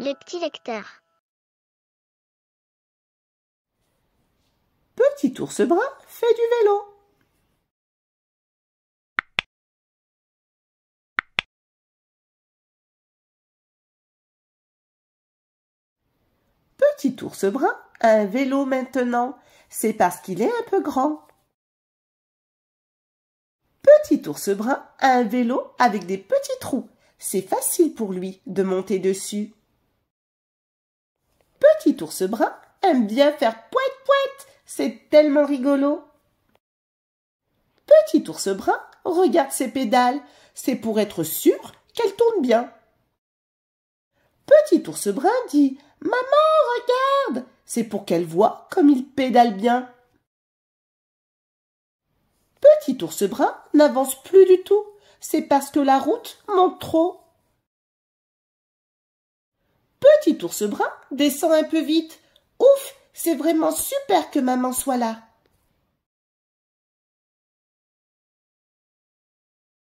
Les petits lecteurs. Petit ours brun fait du vélo. Petit ours brun a un vélo maintenant. C'est parce qu'il est un peu grand. Petit ours brun a un vélo avec des petits trous. C'est facile pour lui de monter dessus petit ours brun aime bien faire pouet pouet, C'est tellement rigolo. Petit ours brun regarde ses pédales. C'est pour être sûr qu'elles tournent bien. Petit ours brun dit Maman, regarde C'est pour qu'elle voit comme il pédale bien. Petit ours brun n'avance plus du tout. C'est parce que la route monte trop. Petit ours brun, descends un peu vite. Ouf, c'est vraiment super que maman soit là.